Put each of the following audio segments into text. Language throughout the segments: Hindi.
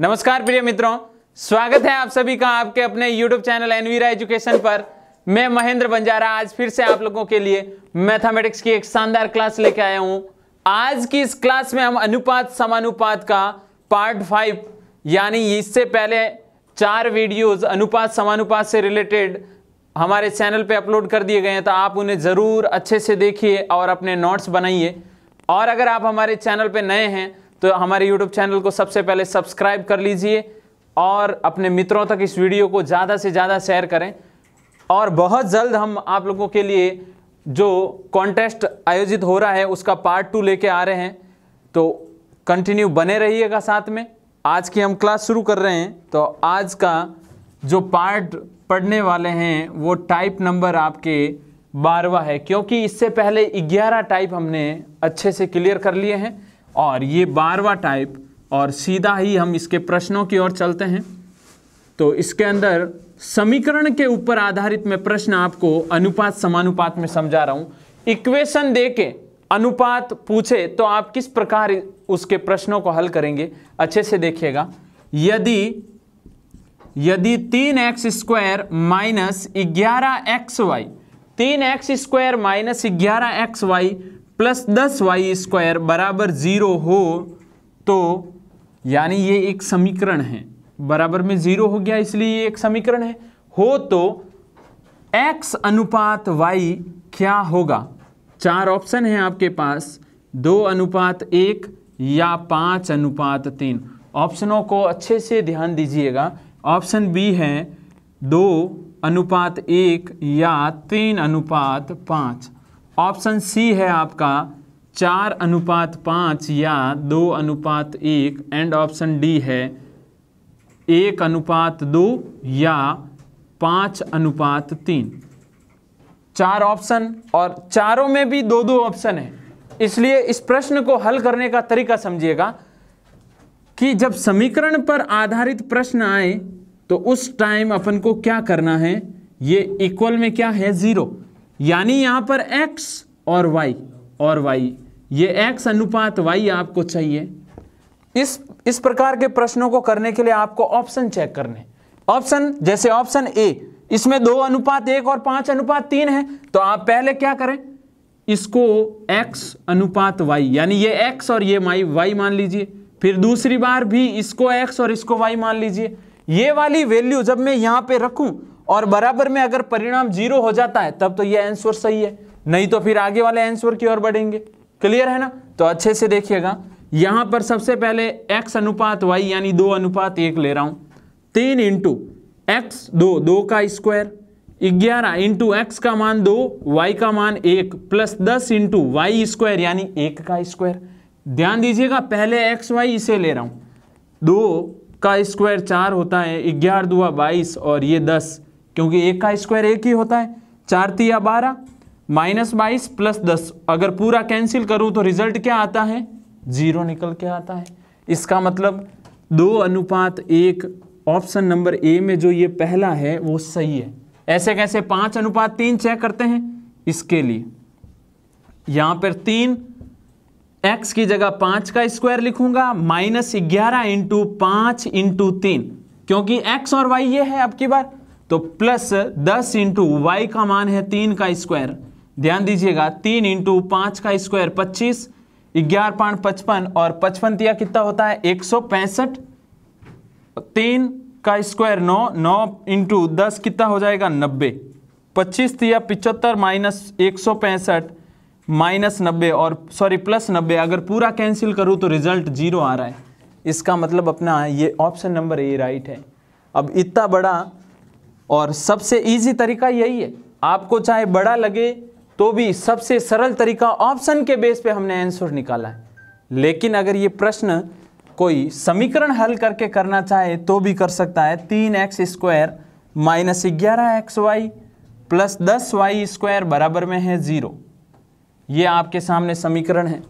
नमस्कार प्रिय मित्रों स्वागत है आप सभी का आपके अपने YouTube चैनल एनवीरा एजुकेशन पर मैं महेंद्र बंजारा आज फिर से आप लोगों के लिए मैथमेटिक्स की एक शानदार क्लास लेके आया हूं आज की इस क्लास में हम अनुपात समानुपात का पार्ट फाइव यानी इससे पहले चार वीडियोस अनुपात समानुपात से रिलेटेड हमारे चैनल पे अपलोड कर दिए गए हैं तो आप उन्हें ज़रूर अच्छे से देखिए और अपने नोट्स बनाइए और अगर आप हमारे चैनल पे नए हैं तो हमारे यूट्यूब चैनल को सबसे पहले सब्सक्राइब कर लीजिए और अपने मित्रों तक इस वीडियो को ज़्यादा से ज़्यादा शेयर करें और बहुत जल्द हम आप लोगों के लिए जो कॉन्टेस्ट आयोजित हो रहा है उसका पार्ट टू लेके आ रहे हैं तो कंटिन्यू बने रहिएगा साथ में आज की हम क्लास शुरू कर रहे हैं तो आज का जो पार्ट पढ़ने वाले हैं वो टाइप नंबर आपके बारवा है क्योंकि इससे पहले 11 टाइप हमने अच्छे से क्लियर कर लिए हैं और ये बारवा टाइप और सीधा ही हम इसके प्रश्नों की ओर चलते हैं तो इसके अंदर समीकरण के ऊपर आधारित मैं प्रश्न आपको अनुपात समानुपात में समझा रहा हूं इक्वेशन दे के अनुपात पूछे तो आप किस प्रकार उसके प्रश्नों को हल करेंगे अच्छे से देखिएगा यदि यदि तीन एक्स स्क्वायर माइनस ग्यारह एक्स वाई तीन एक्स स्क्वायर माइनस ग्यारह एक्स वाई प्लस दस वाई स्क्वायर बराबर ज़ीरो हो तो यानी ये एक समीकरण है बराबर में ज़ीरो हो गया इसलिए ये एक समीकरण है हो तो x अनुपात y क्या होगा चार ऑप्शन हैं आपके पास दो अनुपात एक या पाँच अनुपात तीन ऑप्शनों को अच्छे से ध्यान दीजिएगा ऑप्शन बी है दो अनुपात एक या तीन अनुपात पाँच ऑप्शन सी है आपका चार अनुपात पाँच या दो अनुपात एक एंड ऑप्शन डी है एक अनुपात दो या पाँच अनुपात तीन चार ऑप्शन और चारों में भी दो दो ऑप्शन है इसलिए इस प्रश्न को हल करने का तरीका समझिएगा कि जब समीकरण पर आधारित प्रश्न आए तो उस टाइम अपन को क्या करना है ये इक्वल में क्या है ज़ीरो यानी यहां पर x और y और y ये x अनुपात y आपको चाहिए इस इस प्रकार के प्रश्नों को करने के लिए आपको ऑप्शन चेक करने ऑप्शन जैसे ऑप्शन ए इसमें दो अनुपात एक और पांच अनुपात तीन है तो आप पहले क्या करें इसको x अनुपात y यानी ये x और ये माई y मान लीजिए फिर दूसरी बार भी इसको x और इसको y मान लीजिए ये वाली वैल्यू जब मैं यहां पे रखूं और बराबर में अगर परिणाम जीरो हो जाता है तब तो ये आंसर सही है नहीं तो फिर आगे वाले आंसर की ओर बढ़ेंगे क्लियर है ना तो अच्छे से देखिएगा यहां पर सबसे पहले एक्स अनुपात वाई यानी दो अनुपात एक ले रहा हूं तीन इंटू एक्स दो दो का स्क्वायर ग्यारह इंटू एक्स का मान दो वाई का मान एक प्लस दस इंटू वाई स्क्वायर यानी एक का स्क्वायर ध्यान दीजिएगा पहले एक्स वाई इसे ले रहा हूं दो का स्क्वायर चार होता है ग्यारह दुआ बाईस और ये दस क्योंकि एक का स्क्वायर एक ही होता है चार या बारह माइनस बाईस प्लस दस अगर पूरा कैंसिल करूं तो रिजल्ट क्या आता है जीरो निकल के आता है इसका मतलब दो अनुपात एक ऑप्शन नंबर ए में जो ये पहला है वो सही है ऐसे कैसे पांच अनुपात तीन चेक करते हैं इसके लिए यहां पर तीन एक्स की जगह पांच का स्क्वायर लिखूंगा माइनस ग्यारह इंटू पांच इंटू तीन क्योंकि एक्स और वाई ये है अब की बार तो प्लस दस इंटू वाई का मान है तीन का स्क्वायर ध्यान दीजिएगा तीन इंटू पांच का स्क्वायर पच्चीस ग्यारह पॉइंट पचपन और पचपन तिया कितना होता है एक सौ पैंसठ तीन का स्क्वायर नौ नौ इंटू दस कितना हो जाएगा नब्बे पच्चीस तिया पिचहत्तर माइनस एक सौ पैंसठ माइनस नब्बे और सॉरी प्लस नब्बे अगर पूरा कैंसिल करूं तो रिजल्ट जीरो आ रहा है इसका मतलब अपना ये ऑप्शन नंबर ए राइट है अब इतना बड़ा और सबसे ईजी तरीका यही है आपको चाहे बड़ा लगे तो भी सबसे सरल तरीका ऑप्शन के बेस पे हमने आंसर निकाला है लेकिन अगर ये प्रश्न कोई समीकरण हल करके करना चाहे तो भी कर सकता है तीन एक्स स्क्वायर माइनस ग्यारह एक्स वाई प्लस दस वाई स्क्वायर बराबर में है ज़ीरो ये आपके सामने समीकरण है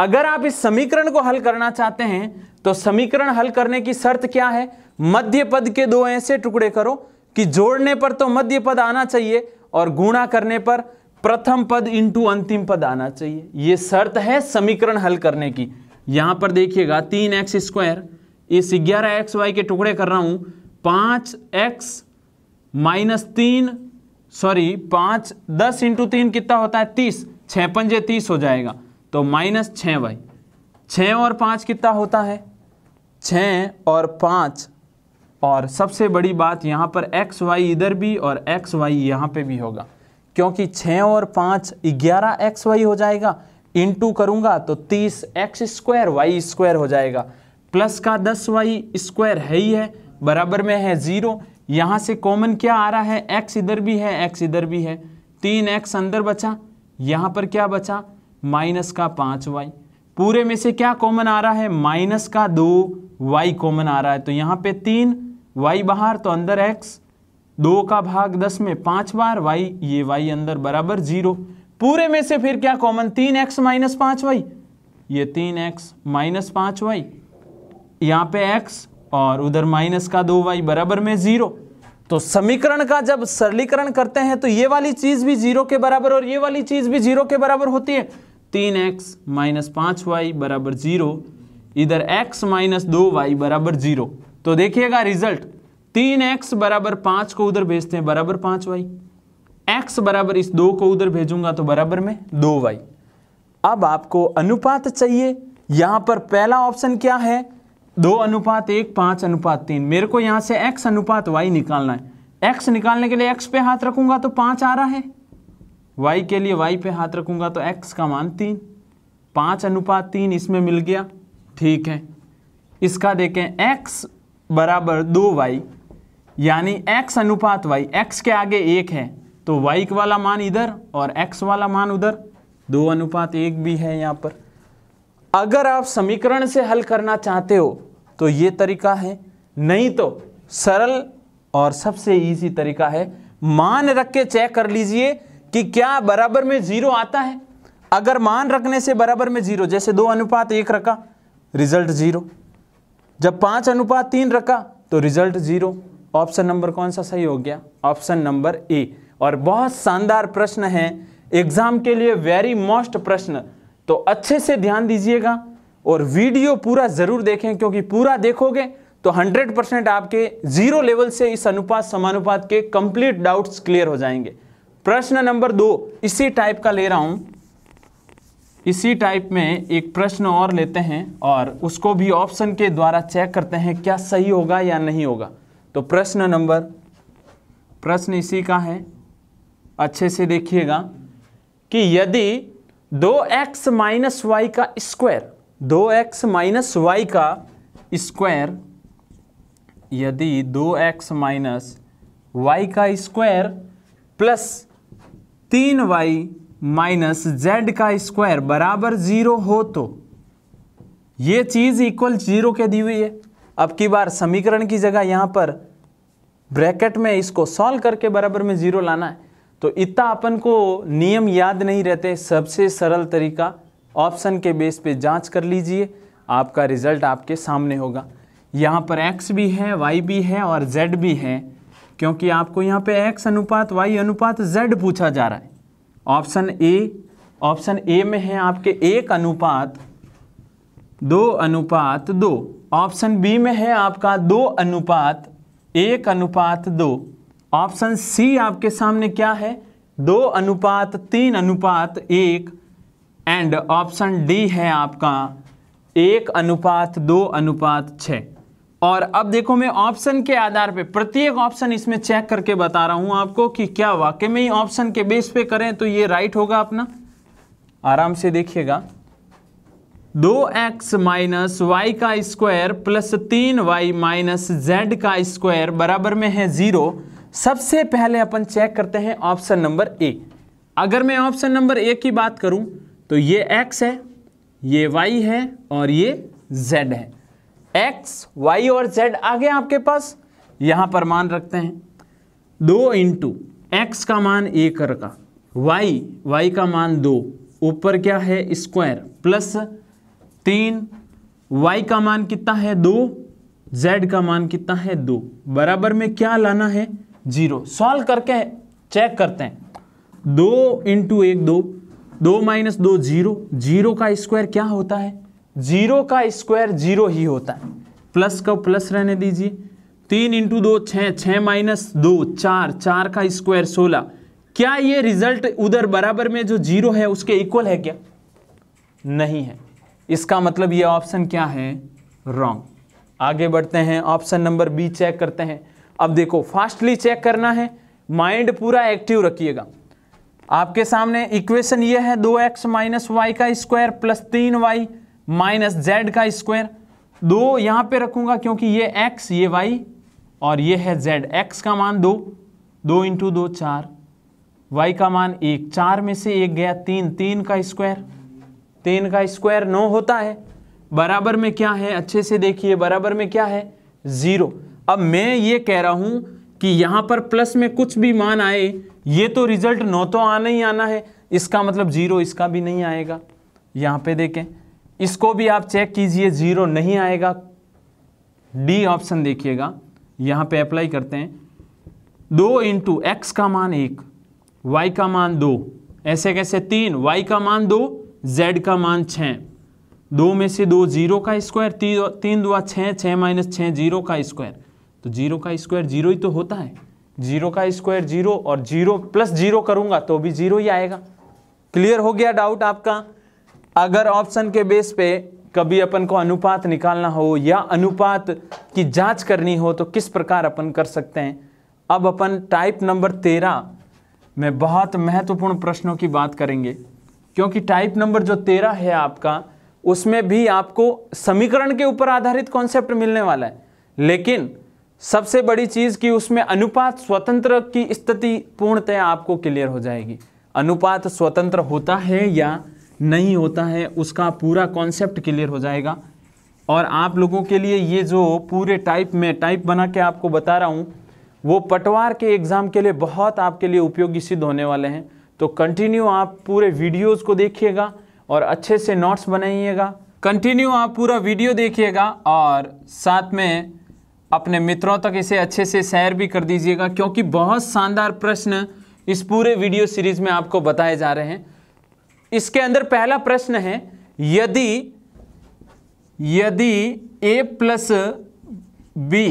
अगर आप इस समीकरण को हल करना चाहते हैं तो समीकरण हल करने की शर्त क्या है मध्य पद के दो ऐसे टुकड़े करो कि जोड़ने पर तो मध्य पद आना चाहिए और गुणा करने पर प्रथम पद इंटू अंतिम पद आना चाहिए यह शर्त है समीकरण हल करने की यहां पर देखिएगा तीन एक्स स्क्वायर इस ग्यारह एक्स वाई के टुकड़े कर रहा हूं पांच एक्स माइनस तीन सॉरी पांच दस इंटू तीन कितना होता है तीस छः पंजे तीस हो जाएगा तो माइनस छ वाई छ और पांच कितना होता है छ और पांच और सबसे बड़ी बात यहाँ पर एक्स वाई इधर भी और एक्स वाई यहाँ पर भी होगा क्योंकि छः और पाँच ग्यारह एक्स वाई हो जाएगा इन टू करूँगा तो तीस एक्स स्क्वायर वाई स्क्वायर हो जाएगा प्लस का दस वाई स्क्वायर है ही है बराबर में है ज़ीरो यहाँ से कॉमन क्या आ रहा है एक्स इधर भी है एक्स इधर भी है तीन एक्स अंदर बचा यहाँ पर क्या बचा माइनस का पाँच वाई पूरे में से क्या कॉमन आ रहा है माइनस का दो वाई कॉमन आ रहा है तो यहाँ पे तीन वाई बाहर तो अंदर एक्स दो का भाग दस में पांच बार वाई ये वाई अंदर बराबर जीरो पूरे में से फिर क्या कॉमन तीन एक्स माइनस पांच वाई ये तीन एक्स माइनस पांच वाई यहां पे एक्स और उधर माइनस का दो वाई बराबर में ज़ीरो तो समीकरण का जब सरलीकरण करते हैं तो ये वाली चीज़ भी जीरो के बराबर और ये वाली चीज़ भी जीरो के बराबर होती है तीन एक्स माइनस पांच वाई बराबर जीरो इधर एक्स माइनस दो वाई बराबर जीरो तो देखिएगा रिजल्ट तीन एक्स बराबर पांच को उधर भेजते हैं बराबर पांच वाई एक्स बराबर इस दो को उधर भेजूंगा तो बराबर में दो वाई अब आपको अनुपात चाहिए यहां पर पहला ऑप्शन क्या है दो अनुपात एक पांच अनुपात तीन मेरे को यहां से एक्स अनुपात वाई निकालना है एक्स निकालने के लिए एक्स पे हाथ रखूंगा तो पांच आ रहा है वाई के लिए वाई पे हाथ रखूंगा तो एक्स का मान तीन पांच अनुपात तीन इसमें मिल गया ठीक है इसका देखें एक्स बराबर दो वाई यानी x अनुपात y x के आगे एक है तो y वाला मान इधर और x वाला मान उधर दो अनुपात एक भी है यहाँ पर अगर आप समीकरण से हल करना चाहते हो तो ये तरीका है नहीं तो सरल और सबसे इजी तरीका है मान रख के चेक कर लीजिए कि क्या बराबर में जीरो आता है अगर मान रखने से बराबर में जीरो जैसे दो अनुपात एक रखा रिजल्ट जीरो जब पांच अनुपात तीन रखा तो रिजल्ट जीरो ऑप्शन नंबर कौन सा सही हो गया ऑप्शन नंबर ए और बहुत शानदार प्रश्न है एग्जाम के लिए वेरी मोस्ट प्रश्न तो अच्छे से ध्यान दीजिएगा और वीडियो पूरा ज़रूर देखें क्योंकि पूरा देखोगे तो 100 परसेंट आपके जीरो लेवल से इस अनुपात समानुपात के कंप्लीट डाउट्स क्लियर हो जाएंगे प्रश्न नंबर दो इसी टाइप का ले रहा हूं इसी टाइप में एक प्रश्न और लेते हैं और उसको भी ऑप्शन के द्वारा चेक करते हैं क्या सही होगा या नहीं होगा तो प्रश्न नंबर प्रश्न इसी का है अच्छे से देखिएगा कि यदि दो एक्स माइनस वाई का स्क्वायर दो एक्स माइनस वाई का स्क्वायर यदि दो एक्स माइनस वाई का स्क्वायर प्लस तीन वाई माइनस जेड का स्क्वायर बराबर ज़ीरो हो तो ये चीज़ इक्वल जीरो के दी हुई है अब की बार समीकरण की जगह यहाँ पर ब्रैकेट में इसको सॉल्व करके बराबर में ज़ीरो लाना है तो इतना अपन को नियम याद नहीं रहते सबसे सरल तरीका ऑप्शन के बेस पे जांच कर लीजिए आपका रिजल्ट आपके सामने होगा यहाँ पर x भी है y भी है और z भी है क्योंकि आपको यहाँ पे x अनुपात y अनुपात z पूछा जा रहा है ऑप्शन ए ऑप्शन ए में है आपके एक अनुपात दो अनुपात दो ऑप्शन बी में है आपका दो अनुपात एक अनुपात दो ऑप्शन सी आपके सामने क्या है दो अनुपात तीन अनुपात एक एंड ऑप्शन डी है आपका एक अनुपात दो अनुपात छः और अब देखो मैं ऑप्शन के आधार पे प्रत्येक ऑप्शन इसमें चेक करके बता रहा हूं आपको कि क्या वाकई में ही ऑप्शन के बेस पे करें तो ये राइट होगा अपना आराम से देखिएगा दो एक्स माइनस वाई का स्क्वायर प्लस तीन वाई माइनस जेड का स्क्वायर बराबर में है जीरो सबसे पहले अपन चेक करते हैं ऑप्शन नंबर ए अगर मैं ऑप्शन नंबर ए की बात करूं तो ये एक्स है ये वाई है और ये जेड है एक्स वाई और जेड आ गया आपके पास यहां पर मान रखते हैं दो इंटू एक्स का मान एक रखा वाई वाई का मान दो ऊपर क्या है स्क्वायर प्लस तीन वाई का मान कितना है दो जेड का मान कितना है दो बराबर में क्या लाना है जीरो सॉल्व करके चेक करते हैं दो इंटू एक दो दो माइनस दो जीरो जीरो का स्क्वायर क्या होता है जीरो का स्क्वायर जीरो ही होता है प्लस का प्लस रहने दीजिए तीन इंटू दो छः छः माइनस दो चार चार का स्क्वायर सोलह क्या ये रिजल्ट उधर बराबर में जो जीरो है उसके इक्वल है क्या नहीं है इसका मतलब ये ऑप्शन क्या है रॉन्ग आगे बढ़ते हैं ऑप्शन नंबर बी चेक करते हैं अब देखो फास्टली चेक करना है माइंड पूरा एक्टिव रखिएगा आपके सामने इक्वेशन ये है दो एक्स माइनस वाई का स्क्वायर प्लस तीन वाई माइनस जेड का स्क्वायर दो यहां पे रखूंगा क्योंकि ये एक्स ये वाई और ये है जेड एक्स का मान दो दो इंटू दो चार वाई का मान एक चार में से एक गया तीन तीन का स्क्वायर तीन का स्क्वायर नौ होता है बराबर में क्या है अच्छे से देखिए बराबर में क्या है ज़ीरो अब मैं ये कह रहा हूं कि यहां पर प्लस में कुछ भी मान आए ये तो रिजल्ट नौ तो आना ही आना है इसका मतलब ज़ीरो इसका भी नहीं आएगा यहां पे देखें इसको भी आप चेक कीजिए ज़ीरो नहीं आएगा डी ऑप्शन देखिएगा यहां पे अप्लाई करते हैं दो इंटू एक्स का मान एक वाई का मान दो ऐसे कैसे तीन वाई का मान दो जेड का मान छ दो में से दो जीरो का स्क्वायर ती, तीन दो छः छः माइनस छः जीरो का स्क्वायर तो जीरो का स्क्वायर जीरो ही तो होता है जीरो का स्क्वायर जीरो और जीरो प्लस जीरो करूंगा तो भी जीरो ही आएगा क्लियर हो गया डाउट आपका अगर ऑप्शन के बेस पे कभी अपन को अनुपात निकालना हो या अनुपात की जांच करनी हो तो किस प्रकार अपन कर सकते हैं अब अपन टाइप नंबर तेरह में बहुत महत्वपूर्ण प्रश्नों की बात करेंगे क्योंकि टाइप नंबर जो तेरह है आपका उसमें भी आपको समीकरण के ऊपर आधारित कॉन्सेप्ट मिलने वाला है लेकिन सबसे बड़ी चीज़ कि उसमें अनुपात स्वतंत्र की स्थिति पूर्णतः आपको क्लियर हो जाएगी अनुपात स्वतंत्र होता है या नहीं होता है उसका पूरा कॉन्सेप्ट क्लियर हो जाएगा और आप लोगों के लिए ये जो पूरे टाइप में टाइप बना के आपको बता रहा हूँ वो पटवार के एग्ज़ाम के लिए बहुत आपके लिए उपयोगी सिद्ध होने वाले हैं तो कंटिन्यू आप पूरे वीडियोज़ को देखिएगा और अच्छे से नोट्स बनाइएगा कंटिन्यू आप पूरा वीडियो देखिएगा और साथ में अपने मित्रों तक इसे अच्छे से शेयर भी कर दीजिएगा क्योंकि बहुत शानदार प्रश्न इस पूरे वीडियो सीरीज़ में आपको बताए जा रहे हैं इसके अंदर पहला प्रश्न है यदि यदि ए प्लस बी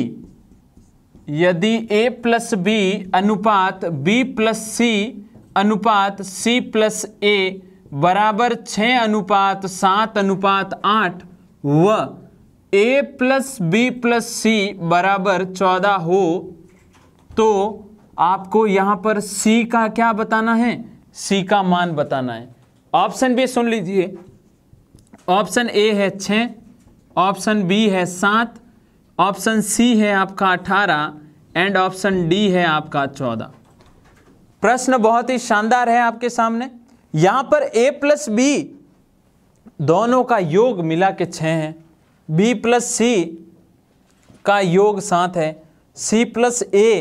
यदि ए प्लस बी अनुपात बी प्लस सी अनुपात सी प्लस ए बराबर छः अनुपात सात अनुपात आठ व a plus b plus c बराबर चौदह हो तो आपको यहाँ पर सी का क्या बताना है सी का मान बताना है ऑप्शन बी सुन लीजिए ऑप्शन ए है छः ऑप्शन बी है सात ऑप्शन सी है आपका अठारह एंड ऑप्शन डी है आपका चौदह प्रश्न बहुत ही शानदार है आपके सामने यहां पर ए प्लस बी दोनों का योग मिला के छः है बी प्लस सी का योग सात है सी प्लस ए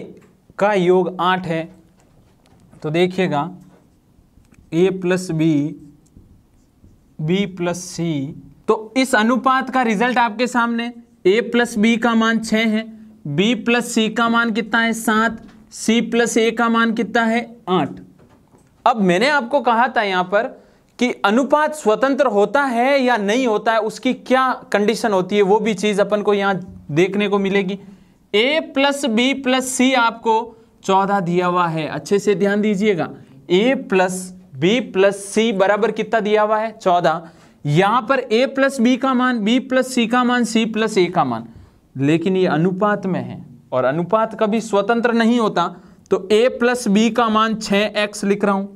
का योग आठ है तो देखिएगा a plus b b plus c तो इस अनुपात का रिजल्ट आपके सामने ए प्लस बी का मान छः है बी प्लस सी का मान कितना है सात सी प्लस ए का मान कितना है आठ अब मैंने आपको कहा था यहां पर कि अनुपात स्वतंत्र होता है या नहीं होता है उसकी क्या कंडीशन होती है वो भी चीज़ अपन को यहां देखने को मिलेगी a plus b plus c आपको चौदह दिया हुआ है अच्छे से ध्यान दीजिएगा a plus b plus c बराबर कितना दिया हुआ है चौदह यहां पर ए प्लस बी का मान बी प्लस सी का मान सी प्लस ए का मान लेकिन ये अनुपात में है और अनुपात कभी स्वतंत्र नहीं होता तो ए प्लस बी का मान छः एक्स लिख रहा हूं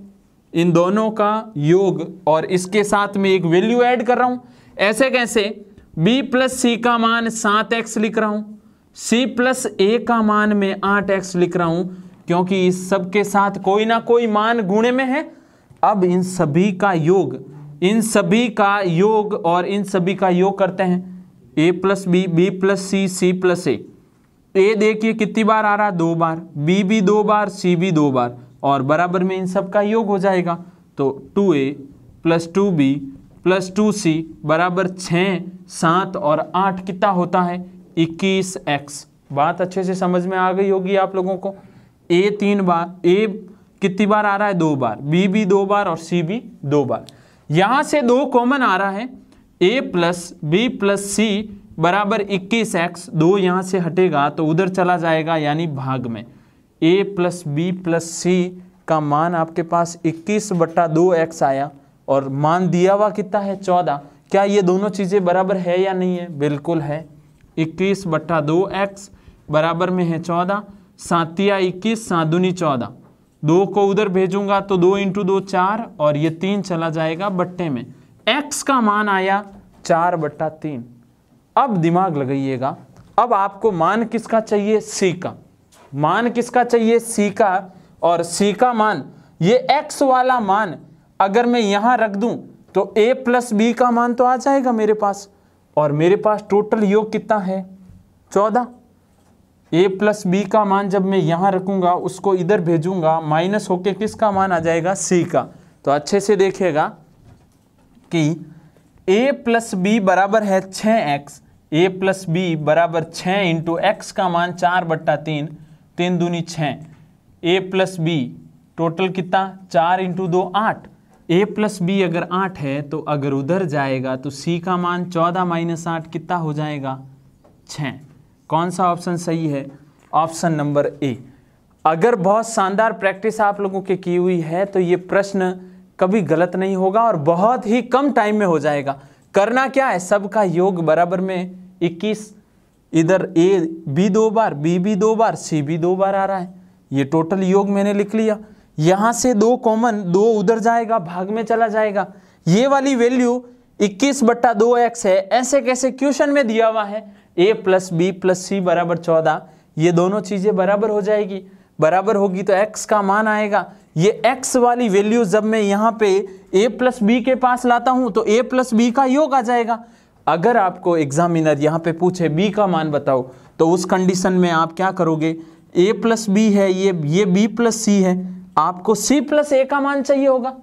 इन दोनों का योग और इसके साथ में एक वैल्यू ऐड कर रहा हूं ऐसे कैसे b प्लस सी का मान सात एक्स लिख रहा हूं c प्लस ए का मान में आठ एक्स लिख रहा हूं क्योंकि इस सब के साथ कोई ना कोई मान गुणे में है अब इन सभी का योग इन सभी का योग और इन सभी का योग करते हैं a plus b b plus c c plus a a देखिए कितनी बार आ रहा दो बार बी भी दो बार सी भी दो बार और बराबर में इन सब का योग हो जाएगा तो two a plus two b plus two c बराबर छः सात और आठ कितना होता है इक्कीस एक्स बात अच्छे से समझ में आ गई होगी आप लोगों को ए तीन बार ए कितनी बार आ रहा है दो बार बी भी दो बार और सी भी दो बार यहाँ से दो कॉमन आ रहा है a plus b plus c बराबर इक्कीस एक्स दो यहाँ से हटेगा तो उधर चला जाएगा यानी भाग में a plus b plus c का मान आपके पास इक्कीस बट्टा दो एक्स आया और मान दिया हुआ कितना है चौदह क्या ये दोनों चीज़ें बराबर है या नहीं है बिल्कुल है इक्कीस बट्टा दो एक्स बराबर में है चौदह सातिया इक्कीस सात दूनी चौदह दो को उधर भेजूंगा तो दो इंटू दो चार और ये तीन चला जाएगा बट्टे में एक्स का मान आया चार बट्टा तीन अब दिमाग लगाइएगा अब आपको मान किसका चाहिए सी का मान किसका चाहिए सी का और सी का मान ये एक्स वाला मान अगर मैं यहां रख दूं तो ए प्लस बी का मान तो आ जाएगा मेरे पास और मेरे पास टोटल योग कितना है चौदह ए प्लस बी का मान जब मैं यहाँ रखूँगा उसको इधर भेजूँगा माइनस होके किसका मान आ जाएगा सी का तो अच्छे से देखिएगा कि ए प्लस बी बराबर है छः एक्स ए प्लस बी बराबर छः इंटू एक्स का मान चार बट्टा तीन तीन दूनी छः ए प्लस बी टोटल कितना चार इंटू दो आठ ए प्लस बी अगर आठ है तो अगर उधर जाएगा तो सी का मान चौदह माइनस आठ कितना हो जाएगा छः कौन सा ऑप्शन सही है ऑप्शन नंबर ए अगर बहुत शानदार प्रैक्टिस आप लोगों के की हुई है तो ये प्रश्न कभी गलत नहीं होगा और बहुत ही कम टाइम में हो जाएगा करना क्या है सबका योग बराबर में 21 इधर ए बी दो बार बी बी दो बार सी बी दो बार आ रहा है ये टोटल योग मैंने लिख लिया यहाँ से दो कॉमन दो उधर जाएगा भाग में चला जाएगा ये वाली वैल्यू 21 बट्टा दो एक्स है ऐसे कैसे क्वेश्चन में दिया हुआ है a plus b plus c बराबर चौदह ये दोनों चीज़ें बराबर हो जाएगी बराबर होगी तो x का मान आएगा ये x वाली वैल्यू जब मैं यहाँ पे a प्लस बी के पास लाता हूँ तो a प्लस बी का योग आ जाएगा अगर आपको एग्जामिनर यहाँ पे पूछे b का मान बताओ तो उस कंडीशन में आप क्या करोगे a प्लस बी है ये ये b प्लस सी है आपको c प्लस ए का मान चाहिए होगा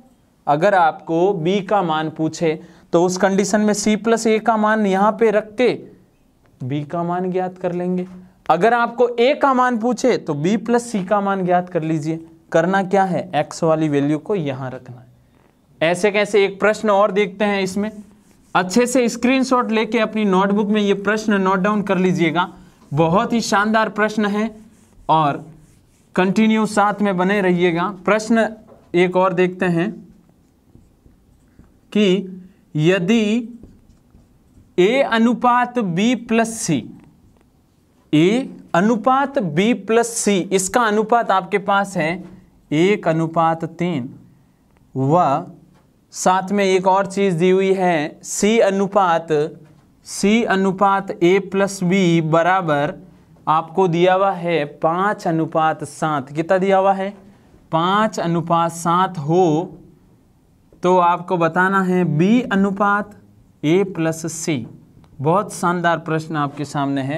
अगर आपको b का मान पूछे तो उस कंडीशन में c प्लस ए का मान यहाँ पे रख के बी का मान ज्ञात कर लेंगे अगर आपको ए का मान पूछे तो बी प्लस सी का मान ज्ञात कर लीजिए करना क्या है एक्स वाली वैल्यू को यहां रखना है ऐसे कैसे एक प्रश्न और देखते हैं इसमें अच्छे से स्क्रीनशॉट लेके अपनी नोटबुक में ये प्रश्न नोट डाउन कर लीजिएगा बहुत ही शानदार प्रश्न है और कंटिन्यू साथ में बने रहिएगा प्रश्न एक और देखते हैं कि यदि ए अनुपात बी प्लस सी ए अनुपात बी प्लस सी इसका अनुपात आपके पास है एक अनुपात तीन व साथ में एक और चीज़ दी हुई है सी अनुपात सी अनुपात ए प्लस बी बराबर आपको दिया हुआ है पाँच अनुपात सात कितना दिया हुआ है पाँच अनुपात सात हो तो आपको बताना है बी अनुपात ए प्लस सी बहुत शानदार प्रश्न आपके सामने है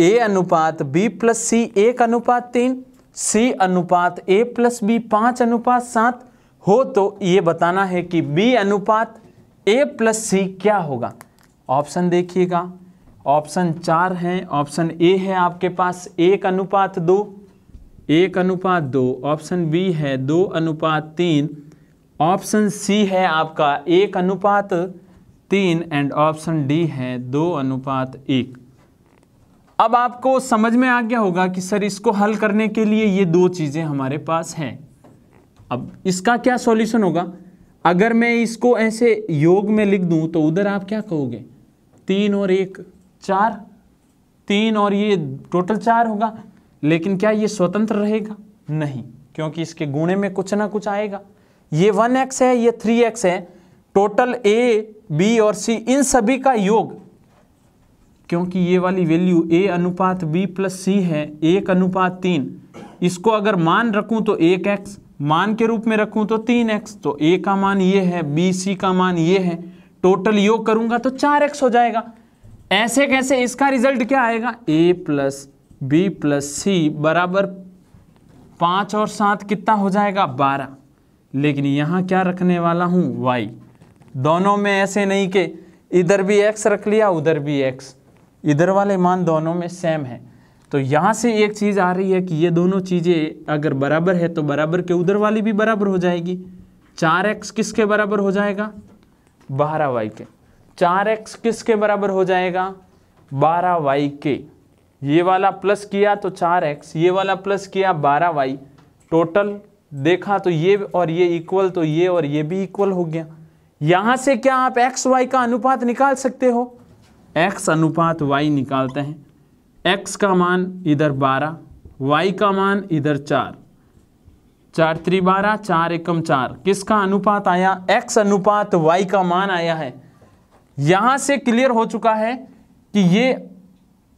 ए अनुपात बी प्लस सी एक अनुपात तीन सी अनुपात ए प्लस बी पांच अनुपात सात हो तो ये बताना है कि बी अनुपात ए प्लस सी क्या होगा ऑप्शन देखिएगा ऑप्शन चार है ऑप्शन ए है आपके पास एक अनुपात दो एक अनुपात दो ऑप्शन बी है दो अनुपात तीन ऑप्शन सी है आपका एक अनुपात तीन एंड ऑप्शन डी है दो अनुपात एक अब आपको समझ में आ गया होगा कि सर इसको हल करने के लिए ये दो चीज़ें हमारे पास हैं अब इसका क्या सॉल्यूशन होगा अगर मैं इसको ऐसे योग में लिख दूं तो उधर आप क्या कहोगे तीन और एक चार तीन और ये टोटल चार होगा लेकिन क्या ये स्वतंत्र रहेगा नहीं क्योंकि इसके गुणे में कुछ ना कुछ आएगा ये वन एक्स है ये थ्री एक्स है टोटल ए बी और सी इन सभी का योग क्योंकि ये वाली वैल्यू ए अनुपात बी प्लस सी है एक अनुपात तीन इसको अगर मान रखूं तो एक एक्स मान के रूप में रखूं तो तीन एक्स तो ए का मान ये है बी सी का मान ये है टोटल योग करूंगा तो चार एक्स हो जाएगा ऐसे कैसे इसका रिजल्ट क्या आएगा a plus b plus c बराबर पाँच और सात कितना हो जाएगा बारह लेकिन यहाँ क्या रखने वाला हूँ वाई दोनों में ऐसे नहीं कि इधर भी एक्स रख लिया उधर भी एक्स इधर वाले मान दोनों में सेम है तो यहाँ से एक चीज़ आ रही है कि ये दोनों चीज़ें अगर बराबर है तो बराबर के उधर वाली भी बराबर हो जाएगी चार एक्स किसके बराबर हो जाएगा बारह वाई के चार एक्स किसके बराबर हो जाएगा बारह वाई के ये वाला प्लस किया तो चार एक्स ये वाला प्लस किया बारह वाई टोटल देखा तो ये और ये इक्वल तो ये और ये भी इक्वल हो गया यहां से क्या आप एक्स वाई का अनुपात निकाल सकते हो एक्स अनुपात वाई निकालते हैं एक्स का मान इधर बारह वाई का मान इधर चार चार त्रि बारह चार एकम चार किसका अनुपात आया एक्स अनुपात वाई का मान आया है यहां से क्लियर हो चुका है कि ये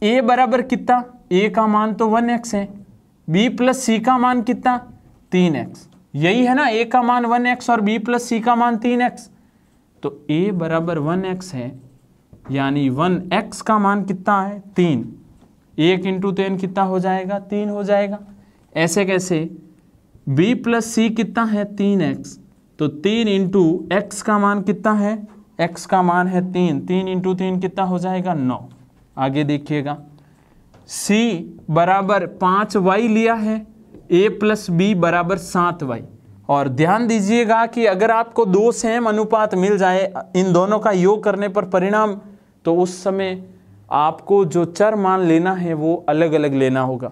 ए बराबर कितना ए का मान तो वन एक्स है बी प्लस सी का मान कितना तीन एक्स यही है ना ए का मान वन एक्स और बी प्लस सी का मान तीन एक्स तो a बराबर वन एक्स है यानी वन एक्स का मान कितना है तीन एक इंटू तीन कितना हो जाएगा तीन हो जाएगा ऐसे कैसे b प्लस सी कितना है तीन एक्स तो तीन इंटू एक्स का मान कितना है एक्स का मान है तीन तीन इंटू तीन कितना हो जाएगा नौ आगे देखिएगा सी बराबर पाँच वाई लिया है ए प्लस बी बराबर सात वाई और ध्यान दीजिएगा कि अगर आपको दो सेम अनुपात मिल जाए इन दोनों का योग करने पर परिणाम तो उस समय आपको जो चर मान लेना है वो अलग अलग लेना होगा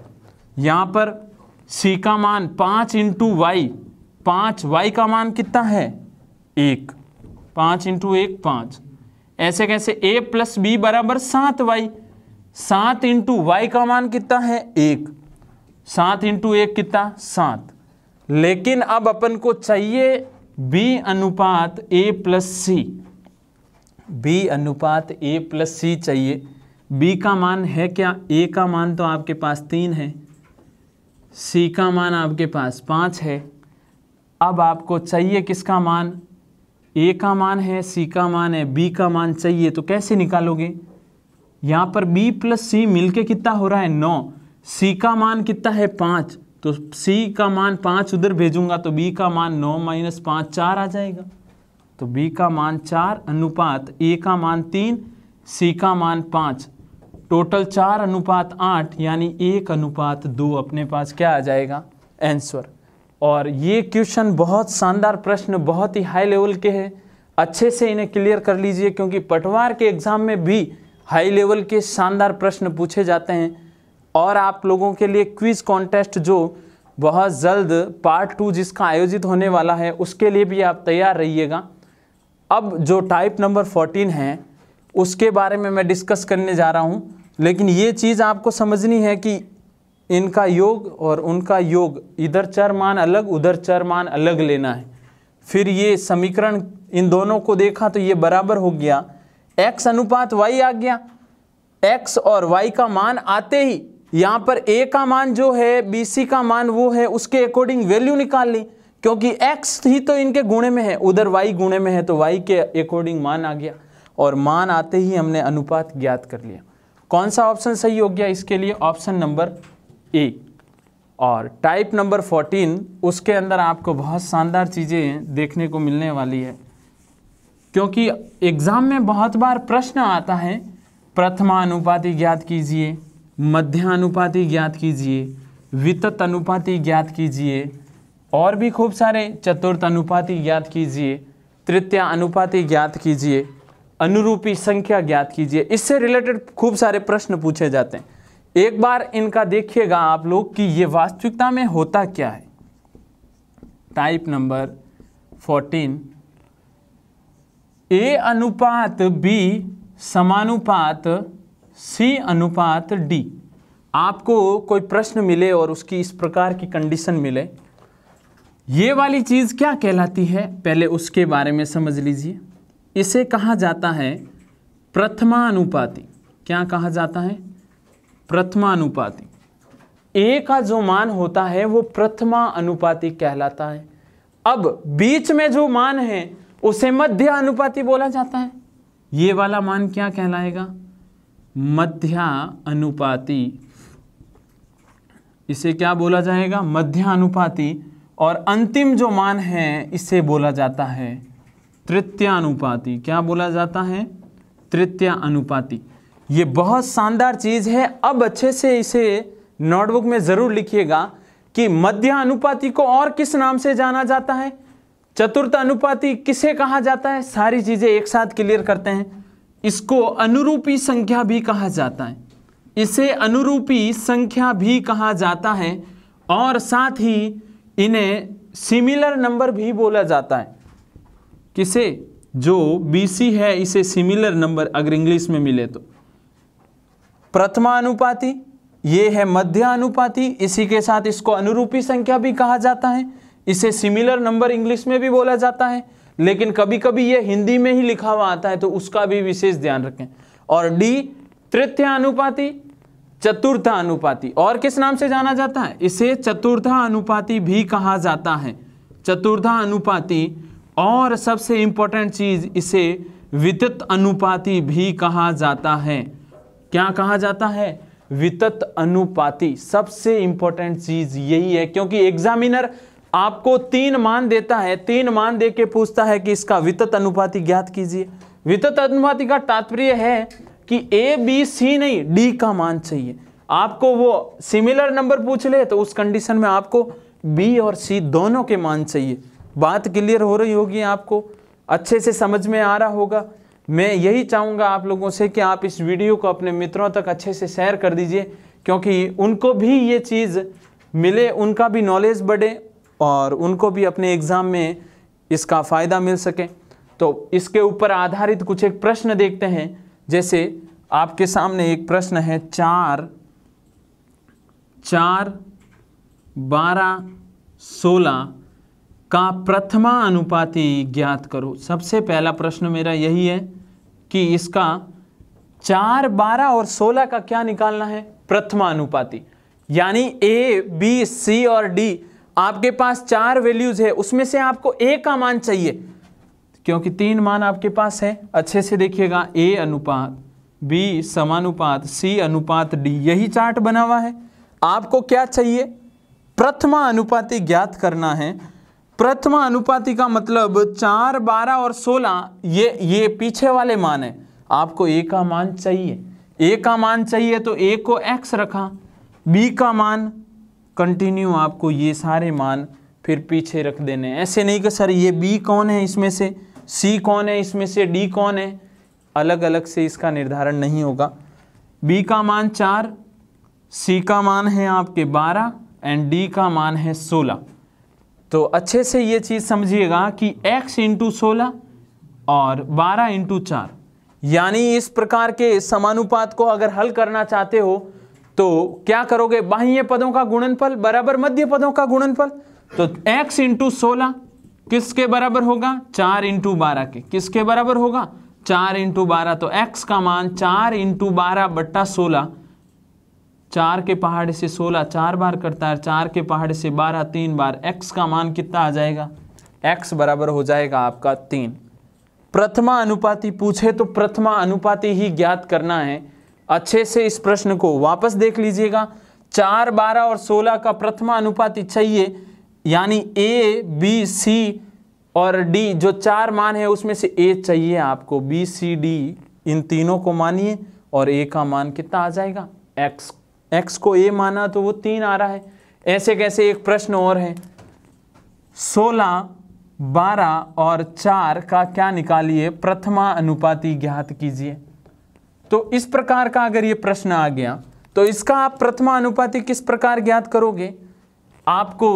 यहाँ पर सी का मान पाँच इंटू वाई पाँच वाई का मान कितना है एक पाँच इंटू एक पाँच ऐसे कैसे ए प्लस बी बराबर सात वाई सात इंटू वाई का मान कितना है एक सात इंटू एक कितना सात लेकिन अब अपन को चाहिए बी अनुपात ए प्लस सी बी अनुपात ए प्लस सी चाहिए बी का मान है क्या ए का मान तो आपके पास तीन है सी का मान आपके पास पाँच है अब आपको चाहिए किसका मान ए का मान है सी का मान है बी का मान चाहिए तो कैसे निकालोगे यहाँ पर बी प्लस सी मिल कितना हो रहा है नौ सी का मान कितना है पाँच तो c का मान पाँच उधर भेजूंगा तो b का मान नौ माइनस पाँच चार आ जाएगा तो b का मान चार अनुपात a का मान तीन c का मान पाँच टोटल चार अनुपात आठ यानी एक अनुपात दो अपने पास क्या आ जाएगा आंसर और ये क्वेश्चन बहुत शानदार प्रश्न बहुत ही हाई लेवल के हैं अच्छे से इन्हें क्लियर कर लीजिए क्योंकि पटवार के एग्ज़ाम में भी हाई लेवल के शानदार प्रश्न पूछे जाते हैं और आप लोगों के लिए क्विज कॉन्टेस्ट जो बहुत जल्द पार्ट टू जिसका आयोजित होने वाला है उसके लिए भी आप तैयार रहिएगा अब जो टाइप नंबर फोर्टीन है उसके बारे में मैं डिस्कस करने जा रहा हूँ लेकिन ये चीज़ आपको समझनी है कि इनका योग और उनका योग इधर चर मान अलग उधर चर मान अलग लेना है फिर ये समीकरण इन दोनों को देखा तो ये बराबर हो गया x अनुपात y आ गया x और y का मान आते ही यहाँ पर ए का मान जो है बी सी का मान वो है उसके अकॉर्डिंग वैल्यू निकाल ली क्योंकि एक्स ही तो इनके गुणे में है उधर वाई गुणे में है तो वाई के अकॉर्डिंग मान आ गया और मान आते ही हमने अनुपात ज्ञात कर लिया कौन सा ऑप्शन सही हो गया इसके लिए ऑप्शन नंबर ए और टाइप नंबर 14 उसके अंदर आपको बहुत शानदार चीज़ें देखने को मिलने वाली है क्योंकि एग्ज़ाम में बहुत बार प्रश्न आता है प्रथमानुपाति ज्ञात कीजिए अनुपाति ज्ञात कीजिए वित्त अनुपाति ज्ञात कीजिए और भी खूब सारे चतुर्थ अनुपाति ज्ञात कीजिए तृतीय अनुपाति ज्ञात कीजिए अनुरूपी संख्या ज्ञात कीजिए इससे रिलेटेड खूब सारे प्रश्न पूछे जाते हैं एक बार इनका देखिएगा आप लोग कि ये वास्तविकता में होता क्या है टाइप नंबर फोर्टीन ए अनुपात बी समानुपात सी अनुपात डी आपको कोई प्रश्न मिले और उसकी इस प्रकार की कंडीशन मिले ये वाली चीज़ क्या कहलाती है पहले उसके बारे में समझ लीजिए इसे कहा जाता है प्रथमानुपाती क्या कहा जाता है प्रथमानुपाती ए का जो मान होता है वो प्रथमा अनुपाती कहलाता है अब बीच में जो मान है उसे मध्य अनुपाती बोला जाता है ये वाला मान क्या कहलाएगा मध्या अनुपाति इसे क्या बोला जाएगा मध्यानुपाती और अंतिम जो मान है इसे बोला जाता है तृतीयानुपाती क्या बोला जाता है तृतीय अनुपाति ये बहुत शानदार चीज़ है अब अच्छे से इसे नोटबुक में ज़रूर लिखिएगा कि मध्य अनुपाति को और किस नाम से जाना जाता है चतुर्थ अनुपाति किसे कहा जाता है सारी चीज़ें एक साथ क्लियर करते हैं इसको अनुरूपी संख्या भी कहा जाता है इसे अनुरूपी संख्या भी कहा जाता है और साथ ही इन्हें सिमिलर नंबर भी बोला जाता है किसे जो बीसी है इसे सिमिलर नंबर अगर इंग्लिश में मिले तो अनुपाति ये है अनुपाति इसी के साथ इसको अनुरूपी संख्या भी कहा जाता है इसे सिमिलर नंबर इंग्लिश में भी बोला जाता है लेकिन कभी कभी यह हिंदी में ही लिखा हुआ आता है तो उसका भी विशेष ध्यान रखें और डी तृतीय अनुपाति चतुर्था अनुपाति और किस नाम से जाना जाता है इसे चतुर्था अनुपाति भी कहा जाता है चतुर्था अनुपाति और सबसे इंपॉर्टेंट चीज़ इसे वित्त अनुपाति भी कहा जाता है क्या कहा जाता है वित्त अनुपाति सबसे इंपॉर्टेंट चीज़ यही है क्योंकि एग्जामिनर आपको तीन मान देता है तीन मान दे के पूछता है कि इसका वित्त अनुपाति ज्ञात कीजिए वित्त अनुपाति का तात्पर्य है कि ए बी सी नहीं डी का मान चाहिए आपको वो सिमिलर नंबर पूछ ले तो उस कंडीशन में आपको बी और सी दोनों के मान चाहिए बात क्लियर हो रही होगी आपको अच्छे से समझ में आ रहा होगा मैं यही चाहूँगा आप लोगों से कि आप इस वीडियो को अपने मित्रों तक अच्छे से शेयर कर दीजिए क्योंकि उनको भी ये चीज़ मिले उनका भी नॉलेज बढ़े और उनको भी अपने एग्ज़ाम में इसका फ़ायदा मिल सके तो इसके ऊपर आधारित कुछ एक प्रश्न देखते हैं जैसे आपके सामने एक प्रश्न है चार चार बारह सोलह का प्रथमा अनुपाति ज्ञात करो सबसे पहला प्रश्न मेरा यही है कि इसका चार बारह और सोलह का क्या निकालना है प्रथमा अनुपाति यानी ए बी सी और डी आपके पास चार वैल्यूज़ है उसमें से आपको ए का मान चाहिए क्योंकि तीन मान आपके पास है अच्छे से देखिएगा ए अनुपात बी समानुपात सी अनुपात डी यही चार्ट बना हुआ है आपको क्या चाहिए प्रथमा अनुपाति ज्ञात करना है प्रथमा अनुपाति का मतलब चार बारह और सोलह ये ये पीछे वाले मान है आपको ए का मान चाहिए ए का मान चाहिए तो ए को एक्स रखा बी का मान कंटिन्यू आपको ये सारे मान फिर पीछे रख देने ऐसे नहीं कि सर ये बी कौन है इसमें से सी कौन है इसमें से डी कौन है अलग अलग से इसका निर्धारण नहीं होगा बी का मान चार सी का मान है आपके बारह एंड डी का मान है सोलह तो अच्छे से ये चीज़ समझिएगा कि एक्स इंटू सोलह और बारह इंटू चार यानी इस प्रकार के समानुपात को अगर हल करना चाहते हो तो क्या करोगे बाह्य पदों का गुणनफल बराबर मध्य पदों का गुणनफल तो x इंटू सोलह किसके बराबर होगा चार इंटू बारह के किसके बराबर होगा चार इंटू बारह तो x का मान चार इंटू बारह बट्टा सोलह चार के पहाड़ से सोलह चार बार करता है चार के पहाड़ से बारह तीन बार x का मान कितना आ जाएगा x बराबर हो जाएगा आपका तीन प्रथमा अनुपाति पूछे तो प्रथमा अनुपाति ही ज्ञात करना है अच्छे से इस प्रश्न को वापस देख लीजिएगा चार बारह और सोलह का प्रथमा अनुपात चाहिए यानी ए बी सी और डी जो चार मान है उसमें से ए चाहिए आपको बी सी डी इन तीनों को मानिए और ए का मान कितना आ जाएगा एक्स एक्स को ए माना तो वो तीन आ रहा है ऐसे कैसे एक प्रश्न और है सोलह बारह और चार का क्या निकालिए प्रथमा अनुपाति ज्ञात कीजिए तो इस प्रकार का अगर ये प्रश्न आ गया तो इसका आप प्रथमा अनुपाति किस प्रकार ज्ञात करोगे आपको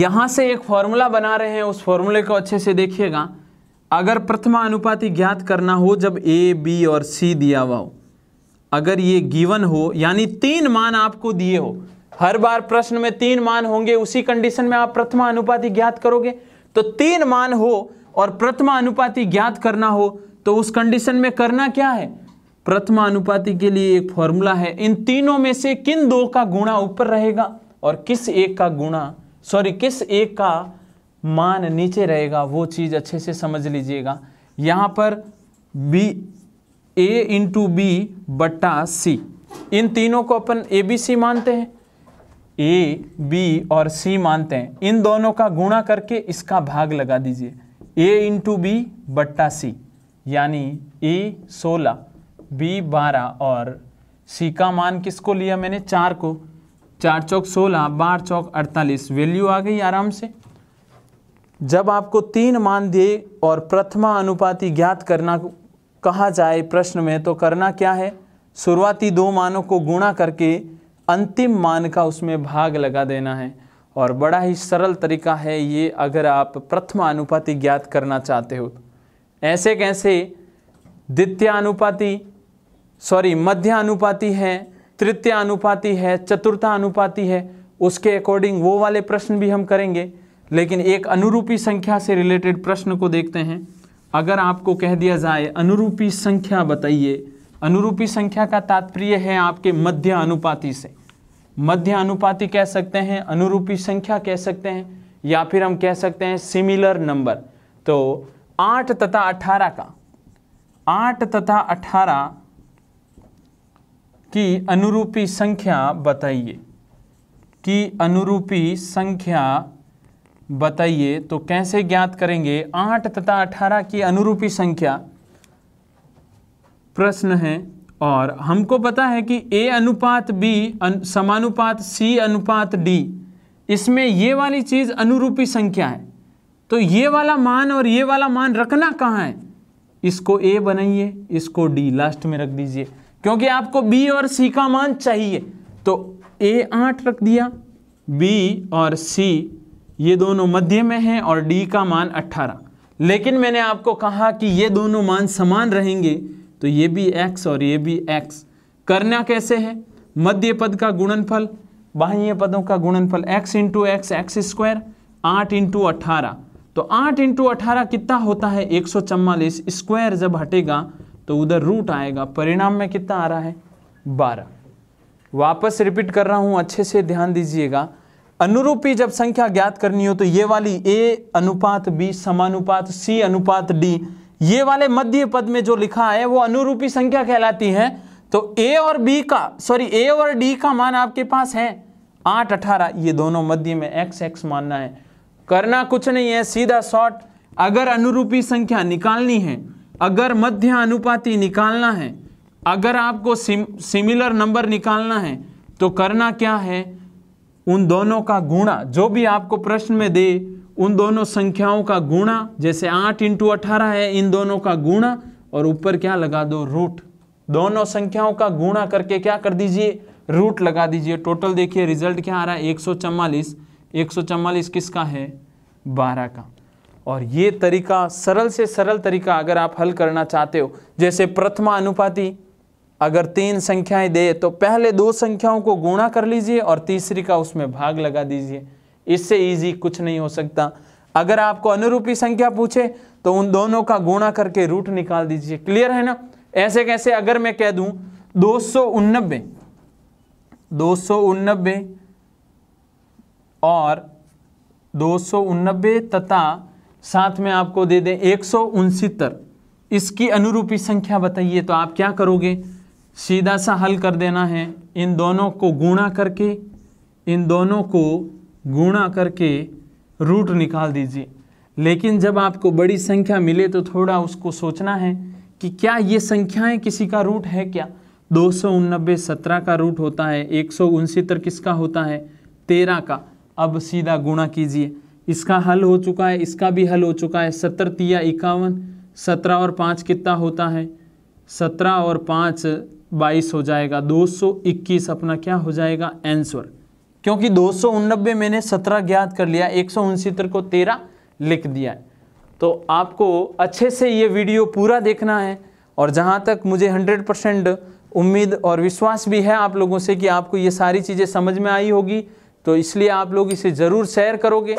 यहां से एक फॉर्मूला बना रहे हैं उस फॉर्मूले को अच्छे से देखिएगा अगर प्रथमा अनुपाति ज्ञात करना हो जब ए बी और सी दिया हुआ हो अगर ये गिवन हो यानी तीन मान आपको दिए हो हर बार प्रश्न में तीन मान होंगे उसी कंडीशन में आप प्रथमा अनुपाति ज्ञात करोगे तो तीन मान हो और प्रथमा अनुपाति ज्ञात करना हो तो उस कंडीशन में करना क्या है प्रथमा अनुपाति के लिए एक फॉर्मूला है इन तीनों में से किन दो का गुणा ऊपर रहेगा और किस एक का गुणा सॉरी किस एक का मान नीचे रहेगा वो चीज़ अच्छे से समझ लीजिएगा यहां पर बी ए इंटू बी बट्टा सी इन तीनों को अपन ए बी सी मानते हैं ए बी और सी मानते हैं इन दोनों का गुणा करके इसका भाग लगा दीजिए ए इंटू बी बट्टा सी यानी ए e सोलह बी बारह और सी का मान किसको लिया मैंने चार को चार चौक सोलह बार चौक अड़तालीस वैल्यू आ गई आराम से जब आपको तीन मान दिए और प्रथमा अनुपाति ज्ञात करना कहा जाए प्रश्न में तो करना क्या है शुरुआती दो मानों को गुणा करके अंतिम मान का उसमें भाग लगा देना है और बड़ा ही सरल तरीका है ये अगर आप प्रथमा अनुपाति ज्ञात करना चाहते हो ऐसे कैसे अनुपाति सॉरी अनुपाति है अनुपाति है अनुपाति है उसके अकॉर्डिंग वो वाले प्रश्न भी हम करेंगे लेकिन एक अनुरूपी संख्या से रिलेटेड प्रश्न को देखते हैं अगर आपको कह दिया जाए अनुरूपी संख्या बताइए अनुरूपी संख्या का तात्पर्य है आपके मध्य अनुपाति से मध्य अनुपाति कह सकते हैं अनुरूपी संख्या कह सकते हैं या फिर हम कह सकते हैं सिमिलर नंबर तो आठ तथा अठारह का आठ तथा अठारह की अनुरूपी संख्या बताइए की अनुरूपी संख्या बताइए तो कैसे ज्ञात करेंगे आठ तथा अठारह की अनुरूपी संख्या प्रश्न है और हमको पता है कि ए अनुपात बी अन, समानुपात सी अनुपात डी इसमें ये वाली चीज़ अनुरूपी संख्या है तो ये वाला मान और ये वाला मान रखना कहाँ है इसको ए बनाइए इसको डी लास्ट में रख दीजिए क्योंकि आपको बी और सी का मान चाहिए तो ए आठ रख दिया बी और सी ये दोनों मध्य में हैं और डी का मान अट्ठारह लेकिन मैंने आपको कहा कि ये दोनों मान समान रहेंगे तो ये भी एक्स और ये भी एक्स करना कैसे है मध्य पद का गुणनफल बाह्य पदों का गुणनफल x into x x square आठ इंटू अट्ठारह तो आठ इंटू अठारह कितना होता है एक सौ चवालीस स्क्वायर जब हटेगा तो उधर रूट आएगा परिणाम में कितना आ रहा है बारह वापस रिपीट कर रहा हूं अच्छे से ध्यान दीजिएगा अनुरूपी जब संख्या ज्ञात करनी हो तो ये वाली ए अनुपात बी समानुपात सी अनुपात डी ये वाले मध्य पद में जो लिखा है वो अनुरूपी संख्या कहलाती है तो ए और बी का सॉरी ए और डी का मान आपके पास है आठ अठारह ये दोनों मध्य में एक्स एक्स मानना है करना कुछ नहीं है सीधा शॉर्ट अगर अनुरूपी संख्या निकालनी है अगर मध्य अनुपाती निकालना है अगर आपको सिम, सिमिलर नंबर निकालना है तो करना क्या है उन दोनों का गुणा जो भी आपको प्रश्न में दे उन दोनों संख्याओं का गुणा जैसे आठ इंटू अठारह है इन दोनों का गुणा और ऊपर क्या लगा दो रूट दोनों संख्याओं का गुणा करके क्या कर दीजिए रूट लगा दीजिए टोटल देखिए रिजल्ट क्या आ रहा है एक सौ एक सौ किसका है बारह का और ये तरीका सरल से सरल तरीका अगर आप हल करना चाहते हो जैसे प्रथमा अनुपाति अगर तीन संख्याएं दे तो पहले दो संख्याओं को गुणा कर लीजिए और तीसरी का उसमें भाग लगा दीजिए इससे इजी कुछ नहीं हो सकता अगर आपको अनुरूपी संख्या पूछे तो उन दोनों का गुणा करके रूट निकाल दीजिए क्लियर है ना ऐसे कैसे अगर मैं कह दूं दो सौ उन्नबे दो सौ उन्नबे और दो तथा साथ में आपको दे दें एक इसकी अनुरूपी संख्या बताइए तो आप क्या करोगे सीधा सा हल कर देना है इन दोनों को गुणा करके इन दोनों को गुणा करके रूट निकाल दीजिए लेकिन जब आपको बड़ी संख्या मिले तो थोड़ा उसको सोचना है कि क्या ये संख्याएं किसी का रूट है क्या दो सौ का रूट होता है एक किसका होता है तेरह का अब सीधा गुणा कीजिए इसका हल हो चुका है इसका भी हल हो चुका है सत्तर तिया इक्यावन सत्रह और पाँच कितना होता है सत्रह और पाँच बाईस हो जाएगा दो सौ इक्कीस अपना क्या हो जाएगा आंसर क्योंकि दो सौ उनबे मैंने सत्रह ज्ञात कर लिया एक सौ उनसीतर को तेरह लिख दिया है तो आपको अच्छे से ये वीडियो पूरा देखना है और जहाँ तक मुझे हंड्रेड परसेंट उम्मीद और विश्वास भी है आप लोगों से कि आपको ये सारी चीज़ें समझ में आई होगी तो इसलिए आप लोग इसे ज़रूर शेयर करोगे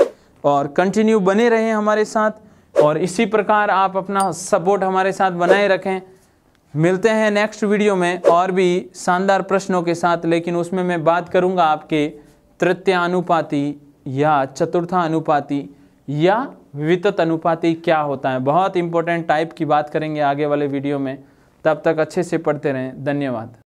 और कंटिन्यू बने रहें हमारे साथ और इसी प्रकार आप अपना सपोर्ट हमारे साथ बनाए रखें मिलते हैं नेक्स्ट वीडियो में और भी शानदार प्रश्नों के साथ लेकिन उसमें मैं बात करूंगा आपके तृतीयानुपाती या चतुर्थानुपाती या वितत अनुपाती क्या होता है बहुत इंपॉर्टेंट टाइप की बात करेंगे आगे वाले वीडियो में तब तक अच्छे से पढ़ते रहें धन्यवाद